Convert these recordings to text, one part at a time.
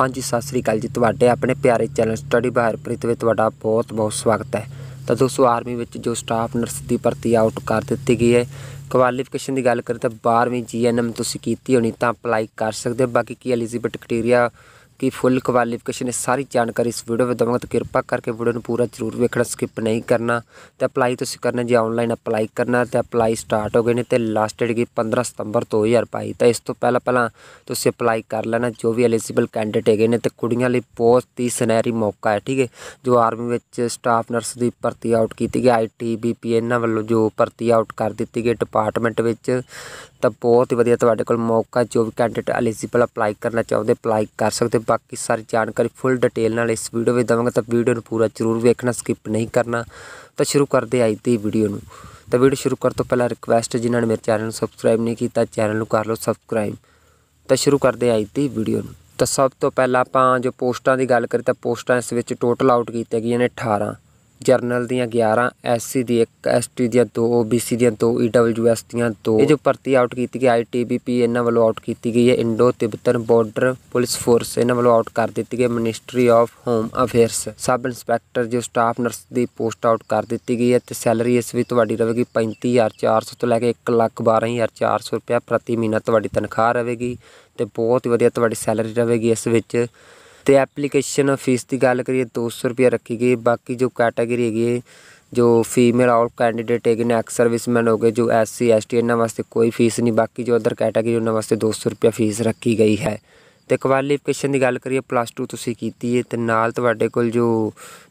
ਹਾਂਜੀ ਸਤਿ ਸ੍ਰੀ ਅਕਾਲ ਜੀ ਤੁਹਾਡੇ ਆਪਣੇ ਪਿਆਰੇ ਚੈਨਲ ਸਟੱਡੀ ਬਾਹਰ ਪ੍ਰੀਤ ਵਿੱਚ ਤੁਹਾਡਾ ਬਹੁਤ-ਬਹੁਤ ਸਵਾਗਤ ਹੈ ਤਾਂ ਦੋਸਤੋ ਆਰਮੀ ਵਿੱਚ ਜੋ ਸਟਾਫ ਨਰਸ ਦੀ ਭਰਤੀ ਆਊਟ ਕਰ ਦਿੱਤੀ ਗਈ ਹੈ ਕੁਆਲੀਫਿਕੇਸ਼ਨ ਦੀ ਗੱਲ ਕਰੀ ਤਾਂ 12ਵੀਂ ਜੀਐਨਐਮ ਤੁਸੀਂ ਕੀਤੀ ਹੋਣੀ ਤਾਂ ਅਪਲਾਈ ਕਰ ਸਕਦੇ ਹੋ ਬਾਕੀ ਕੀ ਐਲੀਜੀਬਿਲਟੀ ਕ੍ਰਾਈਟੇਰੀਆ ਕਿ ਫੁੱਲ ਕੁਆਲੀਫਿਕੇਸ਼ਨ ਇਹ ਸਾਰੀ ਜਾਣਕਾਰੀ ਇਸ ਵੀਡੀਓ ਵਿੱਚ ਦਵਾਂਗਾ ਤਾਂ ਕਿਰਪਾ ਕਰਕੇ ਵੀਡੀਓ ਨੂੰ ਪੂਰਾ ਜ਼ਰੂਰ ਵੇਖਣਾ ਸਕਿਪ ਨਹੀਂ ਕਰਨਾ ਤੇ ਅਪਲਾਈ ਤੁਸੀਂ ਕਰਨਾ ਜੇ ਆਨਲਾਈਨ ਅਪਲਾਈ ਕਰਨਾ ਤੇ ਅਪਲਾਈ ਸਟਾਰਟ ਹੋ ਗਏ ਨੇ ਤੇ ਲਾਸਟ ਡੇਟ ਕੀ 15 ਸਤੰਬਰ 2022 ਤਾਂ ਇਸ ਤੋਂ ਪਹਿਲਾਂ ਪਹਿਲਾਂ ਤੁਸੀਂ ਅਪਲਾਈ ਕਰ ਲੈਣਾ ਜੋ ਵੀ ਐਲੀਜੀਬਲ ਕੈਂਡੀਡੇਟ ਹੈਗੇ ਨੇ ਤੇ ਕੁੜੀਆਂ ਲਈ ਬਹੁਤ ਹੀ ਸਨੈਰੀ ਮੌਕਾ ਹੈ ਠੀਕ ਹੈ ਜੋ ਆਰਮੀ ਵਿੱਚ ਸਟਾਫ ਨਰਸ ਦੀ ਭਰਤੀ ਆਊਟ ਕੀਤੀ ਗਈ ਆਈਟੀ ਬੀਪੀ ਇਹਨਾਂ ਵੱਲੋਂ ਜੋ ਭਰਤੀ ਆਊਟ ਕਰ ਦਿੱਤੀ ਗਈ ਡਿਪਾਰਟਮੈਂਟ ਵਿੱਚ ਤਾਂ ਬਹੁਤ ਹੀ ਵਧੀਆ ਤੁਹਾਡੇ ਕੋਲ ਮੌਕਾ ਜੋ ਵੀ ਕੈਂਡੀਡੇਟ ਐਲੀਜੀਬਲ ਅਪਲਾਈ ਕਰਨਾ ਚਾਹੁੰਦੇ ਅਪਲਾਈ ਕਰ ਸਕਦੇ ਬਾਕੀ ਸਾਰੀ ਜਾਣਕਾਰੀ ਫੁੱਲ ਡਿਟੇਲ ਨਾਲ ਇਸ ਵੀਡੀਓ ਵਿੱਚ ਦਵਾਂਗਾ ਤਾਂ ਵੀਡੀਓ ਨੂੰ ਪੂਰਾ ਜ਼ਰੂਰ ਵੇਖਣਾ ਸਕਿਪ ਨਹੀਂ ਕਰਨਾ ਤਾਂ ਸ਼ੁਰੂ ਕਰਦੇ ਅੱਜ ਦੀ ਵੀਡੀਓ ਨੂੰ ਤਾਂ ਵੀਡੀਓ ਸ਼ੁਰੂ ਕਰਨ ਤੋਂ ਪਹਿਲਾਂ ਰਿਕਵੈਸਟ ਜਿਨ੍ਹਾਂ ਨੇ ਮੇਰੇ ਚੈਨਲ ਨੂੰ ਸਬਸਕ੍ਰਾਈਬ ਨਹੀਂ ਕੀਤਾ ਚੈਨਲ ਨੂੰ ਕਰ ਲਓ ਸਬਸਕ੍ਰਾਈਬ ਤਾਂ ਸ਼ੁਰੂ ਕਰਦੇ ਅੱਜ ਦੀ ਵੀਡੀਓ ਨੂੰ ਤਾਂ ਸਭ ਤੋਂ ਪਹਿਲਾਂ ਆਪਾਂ ਜੋ ਪੋਸਟਾਂ ਦੀ ਗੱਲ ਕਰੀ ਤਾਂ ਪੋਸਟਾਂ ਇਸ ਵਿੱਚ ਟੋਟਲ ਆਊਟ ਕੀਤੀਆਂ ਗਈਆਂ ਨੇ 18 ਜਰਨਲ ਦੀਆਂ 11 ਐਸਸੀ ਦੀ 1 ਐਸਟੀ ਦੀਆਂ 2 ਓਬੀਸੀ ਦੀਆਂ 2 ਈਡਬਲਯੂਐਸ ਦੀਆਂ 2 ਇਹ ਜੋ ਭਰਤੀ ਆਊਟ ਕੀਤੀ ਗਈ ਆਈਟੀਬੀਪੀ ਇਹਨਾਂ ਵੱਲੋਂ ਆਊਟ ਕੀਤੀ ਗਈ ਹੈ Indo Tibetan border police force ਇਹਨਾਂ ਵੱਲੋਂ ਆਊਟ ਕਰ ਦਿੱਤੀ ਗਈ ministry of home affairs sub inspector ਜੋ ਸਟਾਫ ਨਰਸ ਦੀ ਪੋਸਟ ਆਊਟ ਕਰ ਦਿੱਤੀ ਗਈ ਹੈ ਤੇ ਸੈਲਰੀ ਇਸ ਵਿੱਚ ਤੁਹਾਡੀ ਰਹੇਗੀ 35400 ਤੋਂ ਲੈ ਕੇ 112400 ਰੁਪਏ ਪ੍ਰਤੀ ਮਹੀਨਾ ਤੁਹਾਡੀ ਤਨਖਾਹ ਰਹੇਗੀ ਤੇ ਬਹੁਤ ਵਧੀਆ ਤੁਹਾਡੀ ਸੈਲਰੀ ਰਹੇਗੀ ਇਸ ਵਿੱਚ ਤੇ ਐਪਲੀਕੇਸ਼ਨ ਫੀਸ ਦੀ ਗੱਲ ਕਰੀਏ 200 ਰੁਪਏ ਰੱਖੀ ਗਈ ਬਾਕੀ ਜੋ ਕੈਟਾਗਰੀ ਹੈਗੀ ਹੈ ਜੋ ਫੀਮੇਲ ਆਲ ਕੈਂਡੀਡੇਟ ਹੈਗੇ ਨੇ ਐਕਸ ਸਰਵਿਸਮੈਨ ਹੋ ਗਏ ਜੋ ਐਸਸੀ ਐਸਟੀ ਇਹਨਾਂ ਵਾਸਤੇ ਕੋਈ ਫੀਸ ਨਹੀਂ ਬਾਕੀ ਜੋ ਅਦਰ ਕੈਟਾਗਰੀ ਉਹਨਾਂ ਵਾਸਤੇ 200 ਰੁਪਏ ਫੀਸ ਰੱਖੀ ਗਈ ਹੈ ਤੇ ਕੁਆਲੀਫਿਕੇਸ਼ਨ ਦੀ ਗੱਲ ਕਰੀਏ ਪਲੱਸ 2 ਤੁਸੀਂ ਕੀਤੀ ਹੈ ਤੇ ਨਾਲ ਤੁਹਾਡੇ ਕੋਲ ਜੋ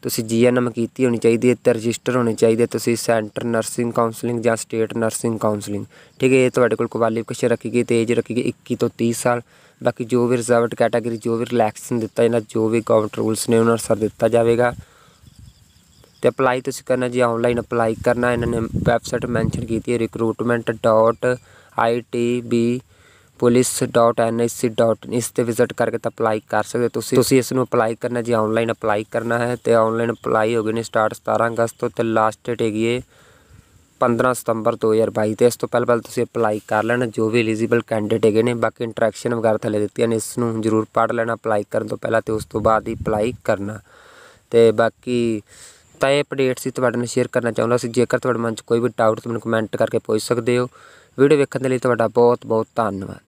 ਤੁਸੀਂ ਜੀਐਨਐਮ ਕੀਤੀ ਹੋਣੀ ਚਾਹੀਦੀ ਹੈ ਤੇ ਰਜਿਸਟਰ ਹੋਣੇ ਚਾਹੀਦੇ ਤੁਸੀਂ ਸੈਂਟਰ ਨਰਸਿੰਗ ਕਾਉਂਸਲਿੰਗ ਜਾਂ ਸਟੇਟ ਨਰਸਿੰਗ ਕਾਉਂਸਲਿੰਗ ਠੀਕ ਹੈ ਇਹ ਤੁਹਾਡੇ ਕੋਲ ਕੁਆਲੀਫਿਕੇਸ਼ਨ ਰੱਖੀ ਗਈ ਤੇ ਏਜ ਰੱਖੀ ਗਈ 21 ਤੋਂ 30 ਸਾਲ ਬਾਕੀ ਜੋ ਵੀ ਰਿਜ਼ਰਵਡ ਕੈਟਾਗਰੀ ਜੋ ਵੀ ਰਿਲੈਕਸਨ ਦਿੱਤਾ ਇਹਨਾਂ ਜੋ ਵੀ ਗਵਰਨਮੈਂਟ ਰੂਲਸ ਨੇ ਉਹਨਾਂ ਅਨੁਸਾਰ ਦਿੱਤਾ ਜਾਵੇਗਾ ਤੇ ਅਪਲਾਈ ਤੁਸੀਂ ਕਰਨਾ ਜੀ ਆਨਲਾਈਨ ਅਪਲਾਈ ਕਰਨਾ ਇਹਨਾਂ ਨੇ ਵੈਬਸਾਈਟ ਮੈਂਸ਼ਨ ਕੀਤੀ ਹੈ recruitment.itb police.nhc.in ਇਸ ਤੇ ਵਿਜ਼ਿਟ ਕਰਕੇ ਤਾਂ ਅਪਲਾਈ ਕਰ ਸਕਦੇ ਤੁਸੀਂ ਤੁਸੀਂ ਇਸ ਨੂੰ ਅਪਲਾਈ ਕਰਨਾ ਜੇ ਆਨਲਾਈਨ ਅਪਲਾਈ ਕਰਨਾ ਹੈ ਤੇ ਆਨਲਾਈਨ ਅਪਲਾਈ ਹੋ ਗਈ ਨੇ ਸਟਾਰਟ 17 ਅਗਸਤ ਤੋਂ ਤੇ ਲਾਸਟ ਡੇਟ ਹੈਗੀ ਏ 15 ਸਤੰਬਰ 2022 ਤੇ ਇਸ ਤੋਂ ਪਹਿਲਾਂ ਪਹਿਲ ਤੁਸੀਂ ਅਪਲਾਈ ਕਰ ਲੈਣਾ ਜੋ ਵੀ ਐਲੀਜੀਬਲ ਕੈਂਡੀਡੇਟ ਹੈਗੇ ਨੇ ਬਾਕੀ ਇੰਟਰੈਕਸ਼ਨ ਵਗੈਰਾ ਥੱਲੇ ਦਿੱਤੀਆਂ ਨੇ ਇਸ ਨੂੰ ਜ਼ਰੂਰ ਪੜ੍ਹ ਲੈਣਾ ਅਪਲਾਈ ਕਰਨ ਤੋਂ ਪਹਿਲਾਂ ਤੇ ਉਸ ਤੋਂ ਬਾਅਦ ਹੀ ਅਪਲਾਈ ਕਰਨਾ ਤੇ ਬਾਕੀ ਤਾਂ ਇਹ ਅਪਡੇਟ ਸੀ ਤੁਹਾਡੇ ਨਾਲ ਸ਼ੇਅਰ ਕਰਨਾ ਚਾਹੁੰਦਾ ਸੀ ਜੇਕਰ ਤੁਹਾਡੇ ਮਨ 'ਚ ਕੋਈ ਵੀ ਡਾਊਟ ਤੁਸੀਂ ਮੈਨੂੰ ਕਮੈਂਟ ਕਰਕੇ ਪੁੱਛ ਸਕਦੇ ਹੋ ਵੀਡੀਓ ਵੇਖਣ ਦੇ ਲਈ ਤੁਹਾਡਾ ਬਹੁਤ ਬਹੁਤ ਧੰਨਵਾਦ